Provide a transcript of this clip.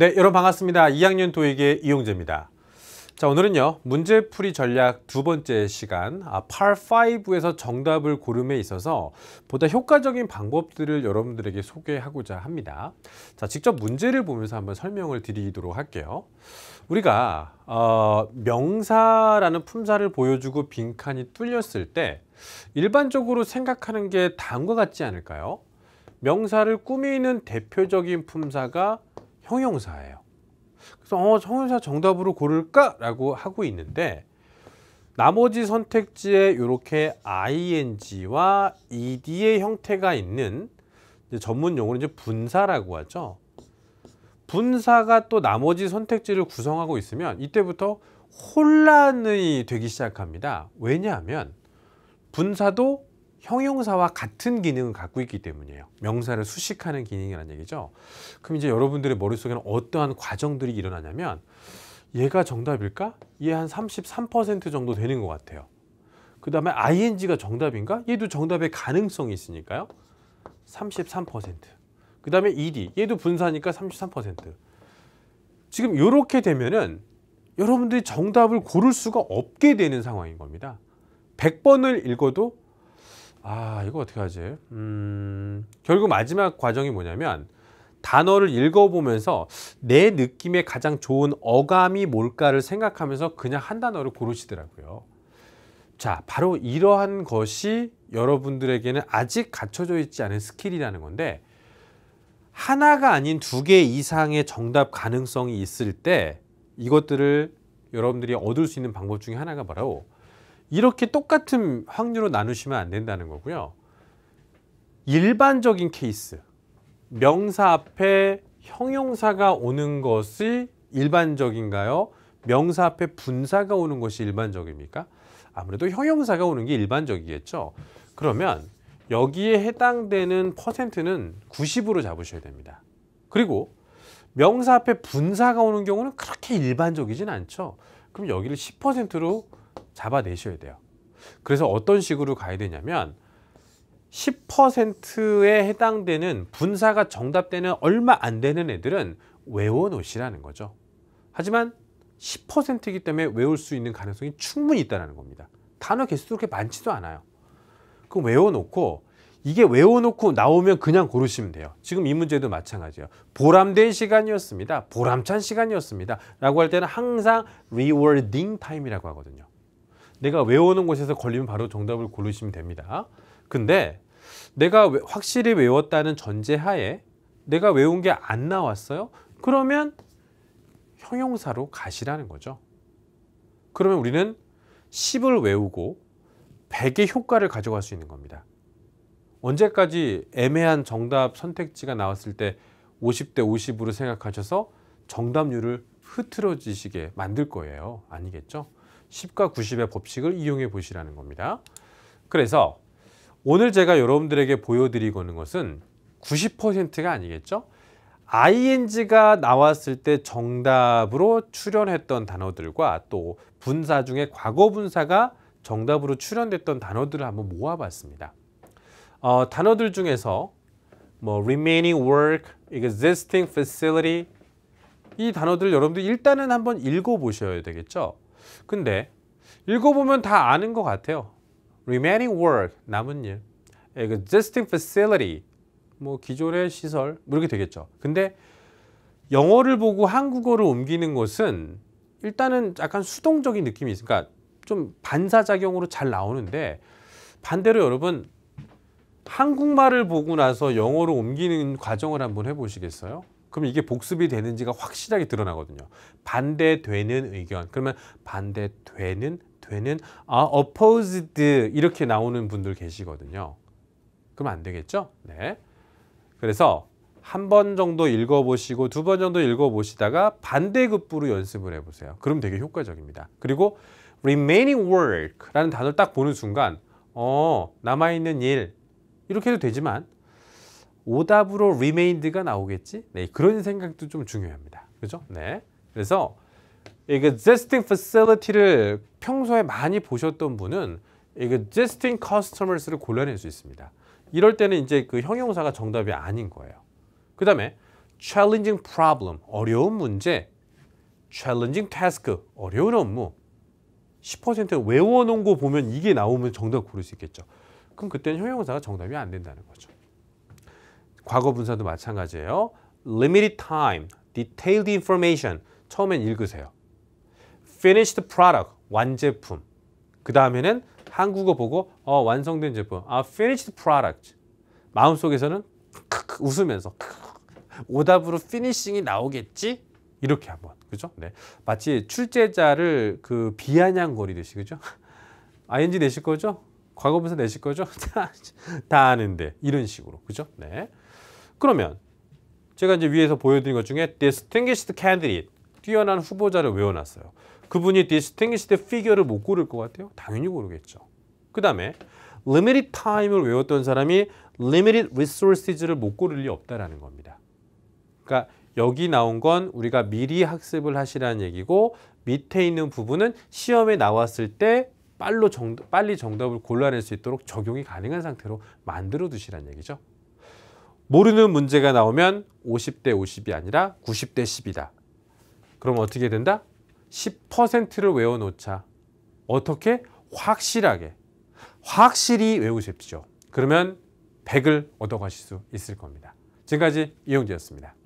네, 여러분 반갑습니다. 2학년 도익의 이용재입니다. 자, 오늘은요. 문제풀이 전략 두 번째 시간, 아, 팔5에서 정답을 고름에 있어서 보다 효과적인 방법들을 여러분들에게 소개하고자 합니다. 자, 직접 문제를 보면서 한번 설명을 드리도록 할게요. 우리가 어, 명사라는 품사를 보여주고 빈칸이 뚫렸을 때 일반적으로 생각하는 게 다음과 같지 않을까요? 명사를 꾸미는 대표적인 품사가 형용사예요. 그래서 어, 형용사 정답으로 고를까라고 하고 있는데 나머지 선택지에 이렇게 ing와 ed의 형태가 있는 전문 용어는 이제 분사라고 하죠. 분사가 또 나머지 선택지를 구성하고 있으면 이때부터 혼란이 되기 시작합니다. 왜냐하면 분사도 형용사와 같은 기능을 갖고 있기 때문이에요. 명사를 수식하는 기능이라는 얘기죠. 그럼 이제 여러분들의 머릿속에는 어떠한 과정들이 일어나냐면 얘가 정답일까? 얘 한 33% 정도 되는 것 같아요. 그 다음에 ing가 정답인가? 얘도 정답의 가능성이 있으니까요. 33%그 다음에 ed 얘도 분사니까 33% 지금 이렇게 되면은 여러분들이 정답을 고를 수가 없게 되는 상황인 겁니다. 100번을 읽어도 아 이거 어떻게 하지? 음, 결국 마지막 과정이 뭐냐면 단어를 읽어보면서 내 느낌에 가장 좋은 어감이 뭘까를 생각하면서 그냥 한 단어를 고르시더라고요. 자, 바로 이러한 것이 여러분들에게는 아직 갖춰져 있지 않은 스킬이라는 건데 하나가 아닌 두 개 이상의 정답 가능성이 있을 때 이것들을 여러분들이 얻을 수 있는 방법 중에 하나가 바로 이렇게 똑같은 확률로 나누시면 안 된다는 거고요. 일반적인 케이스, 명사 앞에 형용사가 오는 것이 일반적인가요? 명사 앞에 분사가 오는 것이 일반적입니까? 아무래도 형용사가 오는 게 일반적이겠죠. 그러면 여기에 해당되는 퍼센트는 90으로 잡으셔야 됩니다. 그리고 명사 앞에 분사가 오는 경우는 그렇게 일반적이진 않죠. 그럼 여기를 10%로 잡아내셔야 돼요. 그래서 어떤 식으로 가야 되냐면 10%에 해당되는 분사가 정답되는 얼마 안 되는 애들은 외워놓으시라는 거죠. 하지만 10%이기 때문에 외울 수 있는 가능성이 충분히 있다는 겁니다. 단어 개수도 그렇게 많지도 않아요. 그럼 외워놓고 이게 외워놓고 나오면 그냥 고르시면 돼요. 지금 이 문제도 마찬가지예요. 보람된 시간이었습니다. 보람찬 시간이었습니다. 라고 할 때는 항상 rewarding time이라고 하거든요. 내가 외우는 곳에서 걸리면 바로 정답을 고르시면 됩니다. 근데 내가 확실히 외웠다는 전제하에 내가 외운 게 안 나왔어요? 그러면 형용사로 가시라는 거죠. 그러면 우리는 10을 외우고 100의 효과를 가져갈 수 있는 겁니다. 언제까지 애매한 정답 선택지가 나왔을 때 50대 50으로 생각하셔서 정답률을 흐트러지시게 만들 거예요. 아니겠죠? 10과 90의 법칙을 이용해 보시라는 겁니다. 그래서 오늘 제가 여러분들에게 보여드리고는 것은 90%가 아니겠죠? ing가 나왔을 때 정답으로 출현했던 단어들과 또 분사 중에 과거 분사가 정답으로 출현됐던 단어들을 한번 모아봤습니다. 어, 단어들 중에서 뭐 remaining work, existing facility 이 단어들 여러분들 일단은 한번 읽어보셔야 되겠죠. 근데 읽어보면 다 아는 것 같아요. remaining work, 남은 일, existing facility, 뭐 기존의 시설, 뭐 이렇게 되겠죠. 근데 영어를 보고 한국어를 옮기는 것은 일단은 약간 수동적인 느낌이 있으니까 좀 반사작용으로 잘 나오는데 반대로 여러분 한국말을 보고 나서 영어로 옮기는 과정을 한번 해보시겠어요? 그럼 이게 복습이 되는지가 확실하게 드러나거든요. 반대되는 의견. 그러면 반대되는 되는 아 opposed 이렇게 나오는 분들 계시거든요. 그럼 안 되겠죠? 네. 그래서 한 번 정도 읽어보시고 두 번 정도 읽어보시다가 반대급부로 연습을 해보세요. 그럼 되게 효과적입니다. 그리고 remaining work라는 단어를 딱 보는 순간 어 남아있는 일 이렇게 해도 되지만 오답으로 remained가 나오겠지? 네, 그런 생각도 좀 중요합니다. 그죠? 네. 그래서 existing facility를 평소에 많이 보셨던 분은 existing customers를 골라낼 수 있습니다. 이럴 때는 이제 그 형용사가 정답이 아닌 거예요. 그 다음에 challenging problem, 어려운 문제, challenging task, 어려운 업무 10% 외워놓은 거 보면 이게 나오면 정답 고를 수 있겠죠. 그럼 그때는 형용사가 정답이 안 된다는 거죠. 과거 분사도 마찬가지예요. limited time, detailed information 처음엔 읽으세요. finished product, 완제품. 그 다음에는 한국어 보고 어, 완성된 제품. 아, finished product. 마음속에서는 웃으면서 오답으로 피니싱이 나오겠지? 이렇게 한번. 그죠? 네. 마치 출제자를 그 비아냥거리듯이 그죠? ing 내실 거죠? 과거분사 내실 거죠? 다 아는데 이런 식으로. 그죠? 네. 그러면 제가 이제 위에서 보여드린 것 중에 distinguished candidate 뛰어난 후보자를 외워놨어요. 그분이 distinguished figure를 못 고를 것 같아요? 당연히 고르겠죠. 그 다음에 limited time을 외웠던 사람이 limited resources를 못 고를 리 없다라는 겁니다. 그러니까 여기 나온 건 우리가 미리 학습을 하시라는 얘기고 밑에 있는 부분은 시험에 나왔을 때 빨로 정 빨리 정답을 골라낼 수 있도록 적용이 가능한 상태로 만들어 두시라는 얘기죠. 모르는 문제가 나오면 50대 50이 아니라 90대 10이다. 그럼 어떻게 된다? 10%를 외워놓자. 어떻게? 확실하게. 확실히 외우십시오. 그러면 100을 얻어가실 수 있을 겁니다. 지금까지 이용재였습니다.